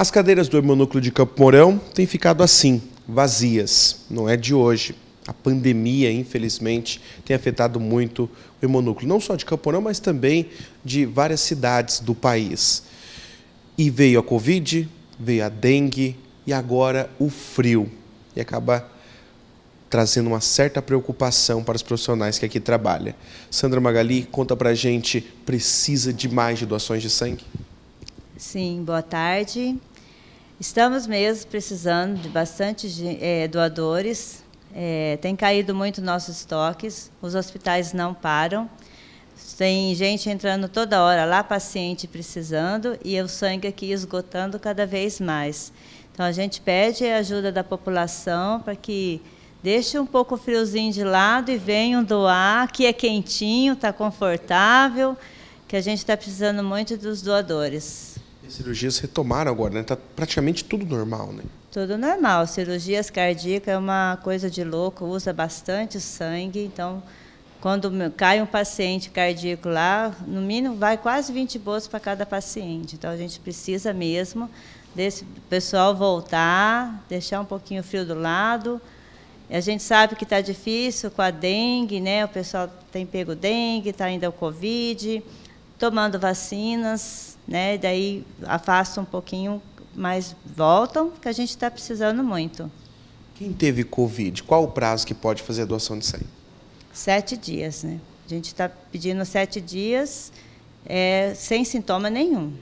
As cadeiras do Hermonúcleo de Campo Mourão têm ficado assim, vazias, não é de hoje. A pandemia, infelizmente, tem afetado muito o Hermonúcleo, não só de Campo Mourão, mas também de várias cidades do país. E veio a Covid, veio a dengue e agora o frio. E acaba trazendo uma certa preocupação para os profissionais que aqui trabalham. Sandra Magali, conta para a gente, precisa de mais de doações de sangue? Sim, boa tarde. Estamos mesmo precisando de bastante é, doadores. É, tem caído muito nossos estoques, os hospitais não param. Tem gente entrando toda hora lá, paciente precisando, e o sangue aqui esgotando cada vez mais. Então a gente pede a ajuda da população para que deixe um pouco o friozinho de lado e venham doar. que é quentinho, está confortável, que a gente está precisando muito dos doadores as cirurgias retomaram agora, né? Tá praticamente tudo normal, né? Tudo normal. Cirurgias cardíacas é uma coisa de louco, usa bastante sangue, então quando cai um paciente cardíaco lá, no mínimo vai quase 20 bolsas para cada paciente. Então a gente precisa mesmo desse pessoal voltar, deixar um pouquinho frio do lado. A gente sabe que está difícil com a dengue, né? O pessoal tem pego dengue, está ainda o covid tomando vacinas, né? Daí afastam um pouquinho, mas voltam, que a gente está precisando muito. Quem teve Covid, qual o prazo que pode fazer a doação de sangue? Sete dias, né? A gente está pedindo sete dias é, sem sintoma nenhum,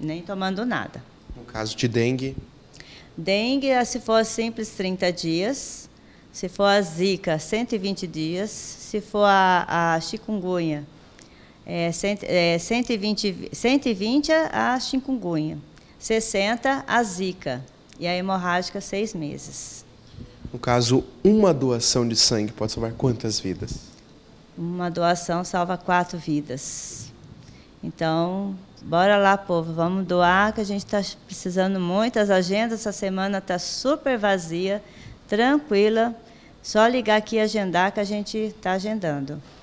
nem tomando nada. No caso de dengue? Dengue, ah, se for simples, 30 dias. Se for a zika, 120 dias. Se for a, a chikungunya, é, cent, é, 120, 120 a chikungunya, 60 a zika e a hemorrágica seis meses. No caso, uma doação de sangue pode salvar quantas vidas? Uma doação salva quatro vidas. Então, bora lá, povo, vamos doar, que a gente está precisando muito. As agendas essa semana está super vazia, tranquila. Só ligar aqui e agendar que a gente está agendando.